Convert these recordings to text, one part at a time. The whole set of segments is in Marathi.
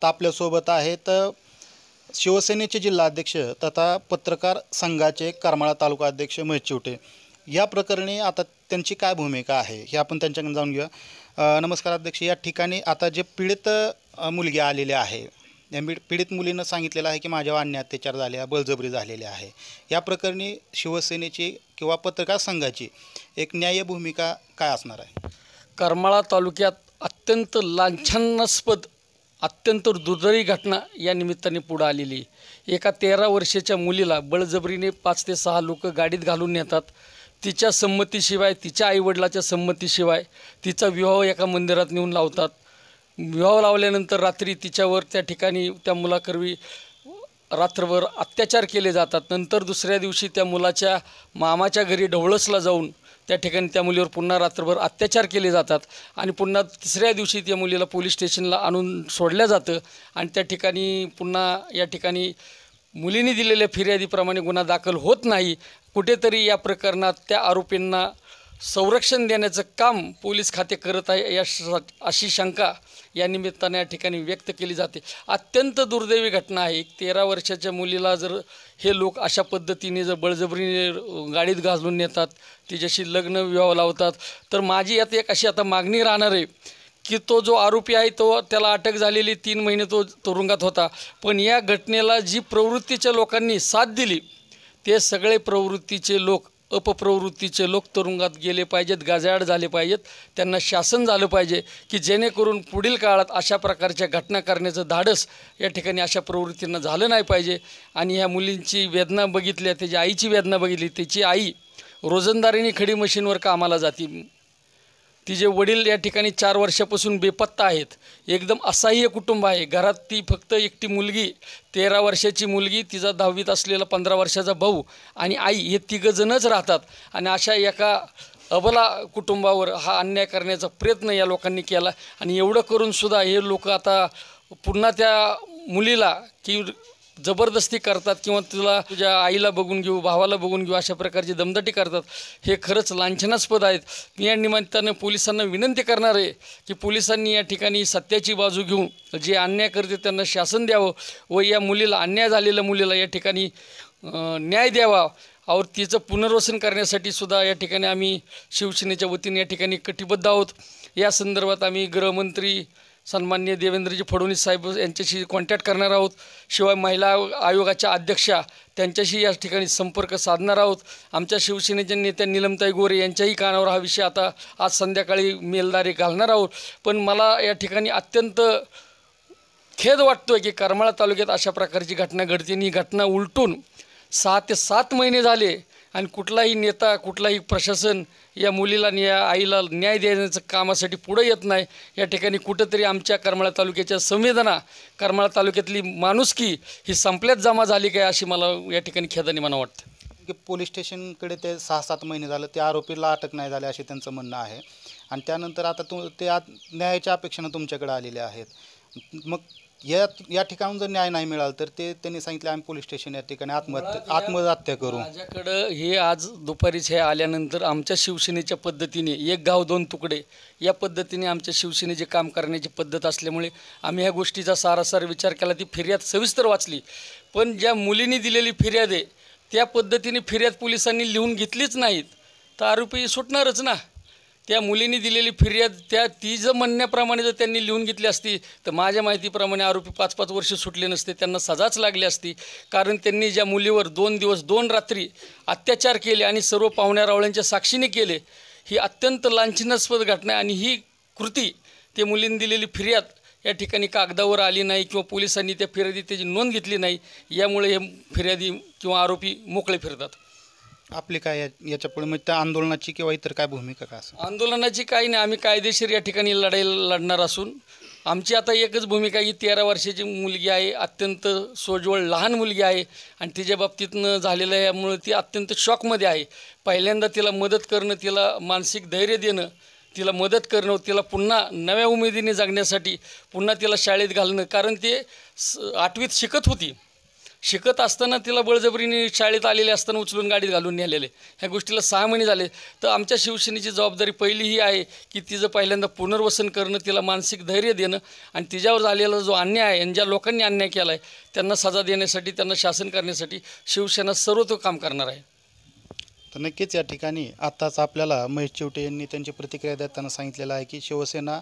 आत्ता आपल्यासोबत आहेत शिवसेनेचे जिल्हाध्यक्ष तथा पत्रकार संघाचे करमाळा तालुका अध्यक्ष चिवटे या प्रकरणी आता त्यांची काय भूमिका आहे हे आपण त्यांच्याकडून जाऊन घेऊया नमस्कार अध्यक्ष या ठिकाणी आता जे पीडित मुलगी आलेले आहे या पीडित मुलीनं सांगितलेलं आहे की माझ्यावर अन्य अत्याचार झाले बळजबरी झालेली आहे या प्रकरणी शिवसेनेची किंवा पत्रकार संघाची एक न्याय भूमिका काय असणार आहे करमाळा तालुक्यात अत्यंत लांछनास्पद अत्यंत दुर्दैवी घटना या निमित्ताने पुढं आलेली एका तेरा वर्षाच्या मुलीला बळजबरीने पाच ते सहा लोक गाडीत घालून नेतात तिच्या संमतीशिवाय तिच्या आईवडिलाच्या संमतीशिवाय तिचा विवाह एका मंदिरात नेऊन लावतात विवाह लावल्यानंतर रात्री तिच्यावर त्या ठिकाणी त्या मुलाकरवी रात्रभर अत्याचार केले जातात नंतर दुसऱ्या दिवशी त्या मुलाच्या मामाच्या घरी ढवळसला जाऊन त्या ठिकाणी त्या मुलीवर पुन्हा रात्रभर अत्याचार केले जातात आणि पुन्हा तिसऱ्या दिवशी त्या मुलीला पोलीस स्टेशनला आणून सोडलं जातं आणि त्या ठिकाणी पुन्हा या ठिकाणी मुलीने दिलेल्या फिर्यादीप्रमाणे गुन्हा दाखल होत नाही कुठेतरी या प्रकरणात त्या आरोपींना संरक्षण देण्याचं काम पोलीस खाते करत आहे या अशी शंका या निमित्तानं या ठिकाणी व्यक्त केली जाते अत्यंत दुर्दैवी घटना आहे एक तेरा वर्षाच्या मुलीला जर हे लोक अशा पद्धतीने जर बळजबरीने गाडीत घालून नेतात तिच्याशी लग्न विवाह लावतात तर माझी यात एक अशी आता मागणी राहणार आहे की तो जो आरोपी आहे तो त्याला अटक झालेली तीन महिने तो तुरुंगात होता पण या घटनेला जी प्रवृत्तीच्या लोकांनी साथ दिली ते सगळे प्रवृत्तीचे लोक अपप्रवृत्तीचे लोक तुरुंगात गेले पाहिजेत गाजाड झाले पाहिजेत त्यांना शासन झालं पाहिजे की जेणेकरून पुढील काळात अशा प्रकारच्या घटना करण्याचं धाडस या ठिकाणी अशा प्रवृत्तींना झालं नाही पाहिजे आणि ह्या मुलींची वेदना बघितल्या त्याची आईची वेदना बघितली त्याची आई रोजंदारीने खडी मशीनवर कामाला जाती तिचे वडील या ठिकाणी चार वर्षापासून बेपत्ता आहेत एकदम असह्य कुटुंब आहे घरात ती फक्त एकटी मुलगी तेरा वर्षाची मुलगी तिचा दहावीत असलेला पंधरा वर्षाचा भाऊ आणि आई हे तिघंजणच राहतात आणि अशा एका अबला कुटुंबावर हा अन्याय करण्याचा प्रयत्न या लोकांनी केला आणि एवढं करूनसुद्धा हे लोक आता पुन्हा त्या मुलीला की जबरदस्ती करतात किंवा तुला तुझ्या आईला बघून घेऊ भावाला बघून घेऊ अशा प्रकारची दमदटी करतात हे खरंच लांछनास्पद आहेत मी या निमित्तानं पोलिसांना विनंती करणार आहे की पोलिसांनी या ठिकाणी सत्याची बाजू घेऊन जे अन्याय करते त्यांना शासन द्यावं व या मुलीला अन्याय झालेल्या मुलीला या ठिकाणी न्याय द्यावा और तिचं पुनर्वसन करण्यासाठी सुद्धा या ठिकाणी आम्ही शिवसेनेच्या वतीने या ठिकाणी कटिबद्ध आहोत या संदर्भात आम्ही गृहमंत्री सन्मान्य देवेंद्रजी फडणवीस साहेब यांच्याशी कॉन्टॅक्ट करणार आहोत शिवाय महिला आयोगाच्या अध्यक्षा त्यांच्याशी या ठिकाणी संपर्क साधणार आहोत आमच्या शिवसेनेच्या नेत्या निलमताई गोरे यांच्याही कानावर हा विषय आता आज संध्याकाळी मेलदारी घालणार आहोत पण मला या ठिकाणी अत्यंत खेद वाटतो आहे की करमाळा तालुक्यात अशा प्रकारची घटना घडते आणि ही घटना उलटून सहा ते सात महिने झाले आणि कुठलाही नेता कुठलाही प्रशासन या मुलीला आणि या आईला न्याय देण्याचं कामासाठी पुढं येत नाही या ठिकाणी कुठंतरी आमच्या करमाळा तालुक्याच्या संवेदना करमाळा तालुक्यातली माणुसकी ही संपल्यात जमा झाली काय अशी मला या ठिकाणी खेदाने मला वाटतं की पोलीस स्टेशनकडे ते सहा सात महिने झालं त्या आरोपीला अटक नाही झाली असे त्यांचं म्हणणं आहे आणि त्यानंतर आता तु ते आत न्यायाच्या अपेक्षेनं तुमच्याकडे आलेले आहेत मग या या ठिकाणून जर न्याय नाही मिळाला तर ते त्यांनी सांगितलं आम्ही पोलीस स्टेशन या ठिकाणी आत्महत्या आत्महत्या करू माझ्याकडं हे आज दुपारीच हे आल्यानंतर आमच्या शिवसेनेच्या पद्धतीने एक गाव दोन तुकडे या पद्धतीने आमच्या शिवसेनेचे काम करण्याची पद्धत असल्यामुळे आम्ही ह्या गोष्टीचा सारासार विचार केला ती फिर्याद सविस्तर वाचली पण ज्या मुलींनी दिलेली फिर्याद आहे त्या पद्धतीने फिर्याद पोलिसांनी लिहून घेतलीच नाहीत तर आरोपी सुटणारच ना त्या मुलीने दिलेली फिर्याद त्या ती जर म्हणण्याप्रमाणे जर त्यांनी लिहून घेतली असती तर माझ्या माहितीप्रमाणे आरोपी पाच पाच वर्ष सुटले नसते त्यांना सजाच लागली असती कारण त्यांनी ज्या मुलीवर दोन दिवस दोन रात्री अत्याचार केले आणि सर्व रावळ्यांच्या साक्षीने केले ही अत्यंत लांछनास्पद घटना आणि ही कृती ते मुलींनी दिलेली फिर्याद या ठिकाणी कागदावर आली नाही किंवा पोलिसांनी त्या फिर्यादी त्याची नोंद घेतली नाही यामुळे हे फिर्यादी किंवा आरोपी मोकळे फिरतात आपली काय या- याच्या पुढे म्हणजे त्या आंदोलनाची किंवा इतर काय भूमिका काय असं आंदोलनाची काही नाही आम्ही कायदेशीर या ठिकाणी लढाई लढणार असून आमची आता एकच भूमिका ही तेरा वर्षाची मुलगी आहे अत्यंत सोज्वळ लहान मुलगी आहे आणि तिच्या बाबतीतनं झालेलं आहे यामुळे ती अत्यंत शॉकमध्ये आहे पहिल्यांदा तिला मदत करणं तिला मानसिक धैर्य देणं तिला मदत करणं तिला पुन्हा नव्या उमेदीने जगण्यासाठी पुन्हा तिला शाळेत घालणं कारण ते स आठवीत शिकत होती शिकत असताना तिला बळजबरीने शाळेत आलेले असताना उचलून गाडीत घालून नेलेले ह्या गोष्टीला सहा महिने झाले तर आमच्या शिवसेनेची जबाबदारी पहिली ही आहे की तिचं पहिल्यांदा पुनर्वसन करणं तिला मानसिक धैर्य देणं आणि तिच्यावर झालेला जो अन्याय आहे ज्या लोकांनी अन्याय केला आहे त्यांना सजा देण्यासाठी त्यांना शासन करण्यासाठी शिवसेना सर्वत्र काम करणार आहे तर नक्कीच या ठिकाणी आत्ताच आपल्याला महेश चिवटे यांनी त्यांची प्रतिक्रिया देताना सांगितलेलं आहे की शिवसेना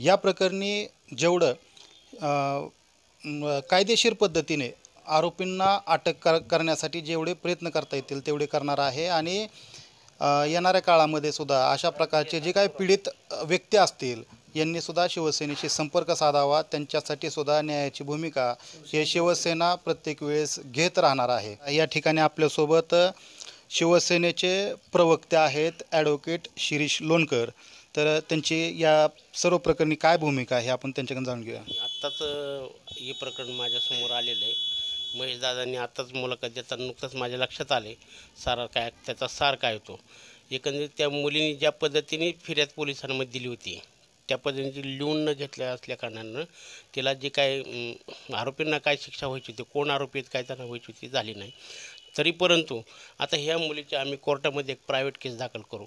या प्रकरणी जेवढं कायदेशीर पद्धतीने आरोपींना अटक कर करण्यासाठी जेवढे प्रयत्न करता येतील तेवढे करणार आहे आणि येणाऱ्या काळामध्ये सुद्धा अशा प्रकारचे जे काही पीडित व्यक्ती असतील यांनी सुद्धा शिवसेनेशी संपर्क साधावा त्यांच्यासाठी सुद्धा न्यायाची भूमिका हे शिवसेना प्रत्येक वेळेस घेत राहणार आहे या ठिकाणी आपल्यासोबत शिवसेनेचे प्रवक्ते आहेत ॲडव्होकेट शिरीष लोणकर तर त्यांची या सर्व प्रकरणी काय भूमिका आहे आपण त्यांच्याकडून जाणून घेऊया आत्ताच हे प्रकरण माझ्यासमोर आलेलं आहे दादांनी आत्ताच मुलाखत देताना नुकतंच माझ्या लक्षात आले सार काय त्याचा सार काय होतो एकंदरीत त्या मुलीने ज्या पद्धतीने फिर्याद पोलिसांमध्ये दिली होती त्या पद्धतीने लिहून न घेतल्या असल्या कारणानं तिला जे काय आरोपींना काय शिक्षा व्हायची होती कोण आरोपी आहेत काय त्यांना व्हायची होती झाली नाही तरी परंतु आता ह्या मुलीची आम्ही कोर्टामध्ये एक प्रायव्हेट केस दाखल करू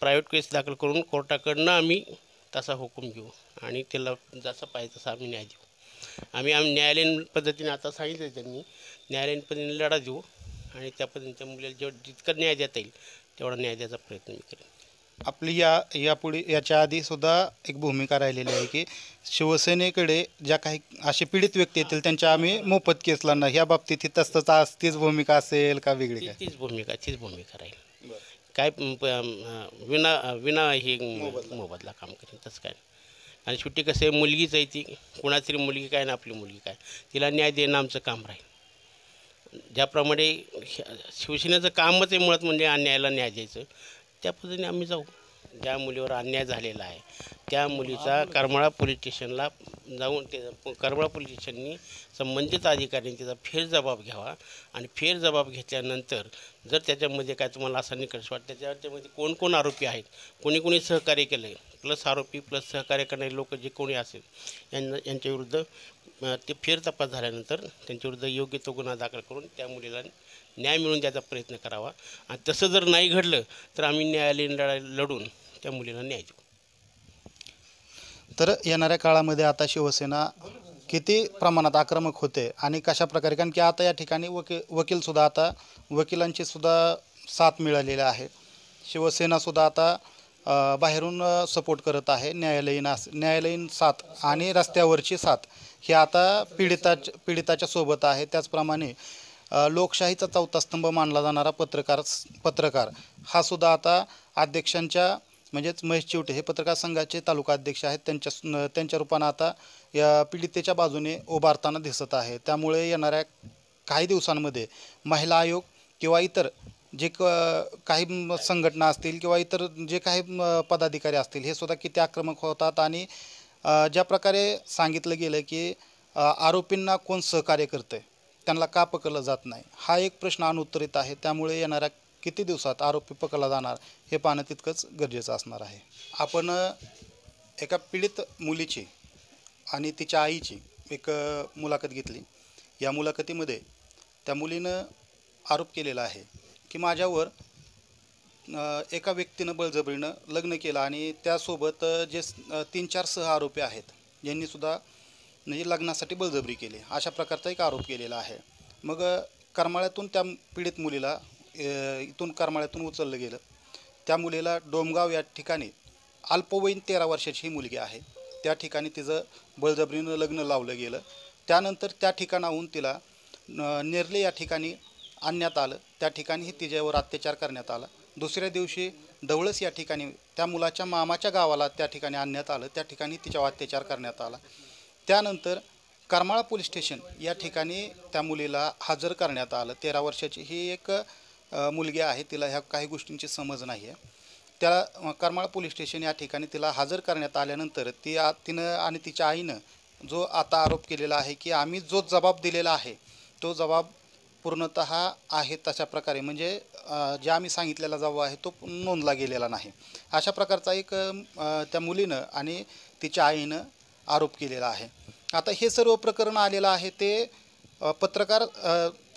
प्रायव्हेट केस दाखल करून कोर्टाकडनं आम्ही तसा हुकूम घेऊ आणि तिला जसा पाहिजे तसा आम्ही न्याय देऊ आम्ही आम्ही न्यायालयीन पद्धतीने आता सांगितलं त्यांनी न्यायालयीन पद्धतीने लढा देऊ आणि त्या पद्धतीच्या मुलीला जेवढं जितकं न्याय देता येईल तेवढा न्याय द्यायचा प्रयत्न मी करेन आपली या यापुढे याच्या आधीसुद्धा एक भूमिका राहिलेली आहे की शिवसेनेकडे ज्या काही असे पीडित व्यक्ती येतील त्यांच्या आम्ही मोफत केस लढणार ह्या बाबतीत ही तसंच आज तीच भूमिका असेल का वेगळी काय तीच भूमिका तीच भूमिका राहील काय विना विना हे मोबदला काम करेन तसं काय आणि शेवटी कसं आहे मुलगीच आहे ती कोणातरी मुलगी काय ना आपली मुलगी काय तिला न्याय देणं आमचं काम राहील ज्याप्रमाणे शिवसेनेचं कामच आहे मुळात म्हणजे अन्यायाला न्याय द्यायचं त्या पद्धतीने आम्ही जाऊ ज्या मुलीवर अन्याय झालेला आहे त्या मुलीचा करमाळा पोलीस स्टेशनला जाऊन ते करमाळा पोलीस स्टेशननी संबंधित अधिकाऱ्यांनी त्याचा फेर जबाब घ्यावा आणि फेर जबाब घेतल्यानंतर जर त्याच्यामध्ये काय तुम्हाला असा निकष वाटत त्याच्यावर त्यामध्ये कोण कोण आरोपी आहेत कोणी कोणी सहकार्य केलं आहे प्लस आरोपी प्लस सहकार्य करणारे लोक जे कोणी असेल यांना यांच्याविरुद्ध ते फेर तपास झाल्यानंतर त्यांच्याविरुद्ध योग्य तो गुन्हा दाखल करून त्या मुलीला न्याय मिळवून द्यायचा प्रयत्न करावा आणि तसं जर नाही घडलं तर आम्ही न्यायालयीन लढा लढून त्या मुलीला न्याय तर येणाऱ्या काळामध्ये आता शिवसेना किती प्रमाणात आक्रमक होते आणि कशा प्रकारे कारण की आता या ठिकाणी वकी वकीलसुद्धा आता वकिलांची सुद्धा साथ मिळालेली आहे शिवसेनासुद्धा आता बाहेरून सपोर्ट करत आहे न्यायालयीन अस न्यायालयीन साथ आणि रस्त्यावरची साथ ही आता पीडिताच्या पीडिताच्या सोबत आहे त्याचप्रमाणे लोकशाहीचा चौथा स्तंभ मानला जाणारा पत्रकार पत्रकार हा सुद्धा आता अध्यक्षांच्या म्हणजेच महेश चिवटे हे पत्रकार संघाचे तालुका अध्यक्ष आहेत त्यांच्या त्यांच्या रूपानं आता या पीडितेच्या बाजूने उभारताना दिसत आहे त्यामुळे येणाऱ्या काही दिवसांमध्ये महिला आयोग किंवा इतर जे क काही संघटना असतील किंवा इतर जे काही पदाधिकारी असतील हे सुद्धा किती आक्रमक होतात आणि ज्या प्रकारे सांगितलं गेलं की आरोपींना कोण सहकार्य करतं त्यांना का पकडलं जात नाही हा एक प्रश्न अनुत्तरित आहे त्यामुळे येणाऱ्या किती दिवसात आरोपी पकडला जाणार हे पाहणं तितकंच गरजेचं असणार आहे आपण एका पीडित मुलीची आणि तिच्या आईची एक मुलाखत घेतली या मुलाखतीमध्ये त्या मुलीनं आरोप केलेला आहे की माझ्यावर एका व्यक्तीनं बळजबरीनं लग्न केलं आणि त्यासोबत जे तीन चार सह आरोपी आहेत यांनीसुद्धा म्हणजे लग्नासाठी बळजबरी केली अशा प्रकारचा एक आरोप केलेला आहे मग करमाळ्यातून त्या पीडित मुलीला इथून करमाळ्यातून उचललं गेलं त्या मुलीला डोमगाव या ठिकाणी अल्पवयीन तेरा वर्षाची ही मुलगी आहे त्या ठिकाणी तिचं बळजबरीनं लग्न लावलं गेलं त्यानंतर त्या ठिकाणाहून तिला नेरले या ठिकाणी आणण्यात आलं त्या ठिकाणीही तिच्यावर अत्याचार करण्यात आला दुसऱ्या दिवशी ढवळस या ठिकाणी त्या मुलाच्या मामाच्या गावाला त्या ठिकाणी आणण्यात आलं त्या ठिकाणी तिच्यावर अत्याचार करण्यात आला त्यानंतर करमाळा पोलीस स्टेशन या ठिकाणी त्या मुलीला हजर करण्यात आलं तेरा वर्षाची ही एक मुलगी आहे तिला ह्या काही गोष्टींची समज नाही आहे त्या करमाळा पोलीस स्टेशन या ठिकाणी तिला हजर करण्यात आल्यानंतर ती आ तिनं आणि तिच्या आईनं जो आता आरोप केलेला आहे की आम्ही जो जबाब दिलेला आहे तो जबाब पूर्णत आहे तशा प्रकारे म्हणजे जे आम्ही सांगितलेला जाऊ आहे तो नोंदला गेलेला नाही अशा प्रकारचा एक त्या मुलीनं आणि तिच्या आईनं आरोप केलेला आहे आता हे सर्व प्रकरण आलेलं आहे ते पत्रकार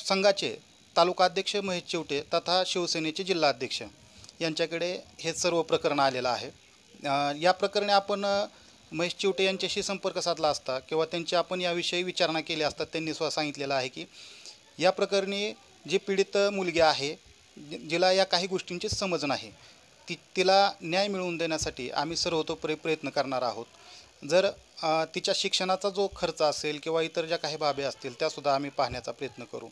संघाचे तालुकाध्यक्ष महेश चिवटे तथा शिवसेनेचे जिल्हाध्यक्ष यांच्याकडे हे सर्व प्रकरण आलेलं आहे या प्रकरणी आपण महेश चिवटे यांच्याशी संपर्क साधला असता किंवा त्यांची आपण याविषयी विचारणा केली असता त्यांनी स्वतः सांगितलेलं आहे की या प्रकरणी जी पीडित मुलगी आहे जिला या काही गोष्टींची समज नाही ती तिला न्याय मिळवून देण्यासाठी आम्ही सर्वतोपरी प्रयत्न करणार आहोत जर तिच्या शिक्षणाचा जो खर्च असेल किंवा इतर ज्या काही बाबी असतील त्यासुद्धा आम्ही पाहण्याचा प्रयत्न करू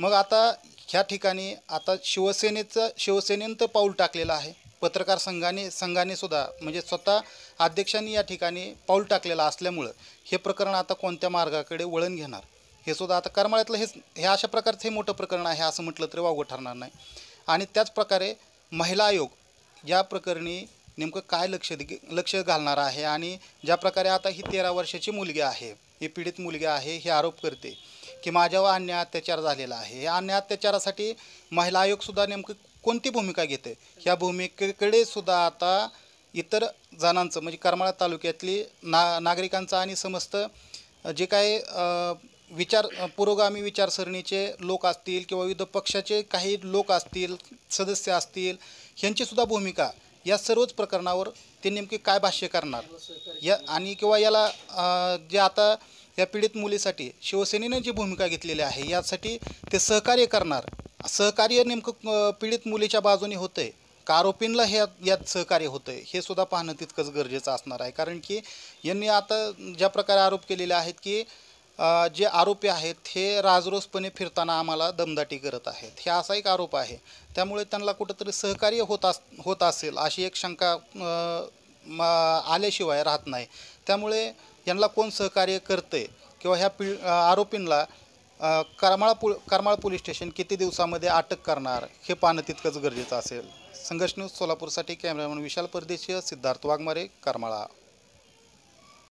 मग आता ह्या ठिकाणी आता शिवसेनेचं शिवसेनेनं तर पाऊल टाकलेलं आहे पत्रकार संघाने संघाने सुद्धा म्हणजे स्वतः अध्यक्षांनी या ठिकाणी पाऊल टाकलेलं असल्यामुळं हे प्रकरण आता कोणत्या मार्गाकडे वळण घेणार हे सुद्धा आता करमाळ्यातलं हेच हे अशा प्रकारचं हे मोठं प्रकरण आहे असं म्हटलं तरी वावगं ठरणार नाही आणि त्याचप्रकारे महिला आयोग या प्रकरणी नेमकं काय लक्ष दे लक्ष घालणार आहे आणि ज्या प्रकारे आता ही तेरा वर्षाची मुलगी आहे ही पीडित मुलगी आहे हे आरोप करते की माझ्यावर अन्याय अत्याचार झालेला आहे या अन्याय अत्याचारासाठी महिला आयोगसुद्धा नेमकी कोणती भूमिका घेते ह्या भूमिकेकडे सुद्धा आता इतर जणांचं म्हणजे करमाळा तालुक्यातली ना नागरिकांचं आणि समस्त जे काही विचार पुरोगामी विचारसरणीचे लोक असतील किंवा विविध पक्षाचे काही लोक असतील सदस्य असतील ह्यांचीसुद्धा भूमिका या सर्वच प्रकरणावर ते नेमके काय भाष्य करणार या आणि किंवा याला जे आता या पीडित मुलीसाठी शिवसेनेनं जी भूमिका घेतलेली आहे यासाठी ते सहकार्य करणार सहकार्य नेमकं पीडित मुलीच्या बाजूने होतं आहे का आरोपींना हे यात सहकार्य होतं आहे हे सुद्धा पाहणं तितकंच गरजेचं असणार आहे कारण की यांनी आता ज्या प्रकारे आरोप केलेले आहेत की जे आरोपी आहेत हे राजरोसपणे फिरताना आम्हाला दमदाटी करत आहेत हे असा एक आरोप आहे त्यामुळे त्यांना कुठंतरी सहकार्य होत अस होत असेल अशी एक शंका आल्याशिवाय राहत नाही त्यामुळे यांना कोण सहकार्य करते किंवा ह्या पी आरोपींना करमाळा पु करमाळा पोलीस स्टेशन किती दिवसामध्ये अटक करणार हे पाहणं तितकंच गरजेचं असेल संघर्ष न्यूज सोलापूरसाठी कॅमेरामॅन विशाल परदेशी सिद्धार्थ वाघमारे करमाळा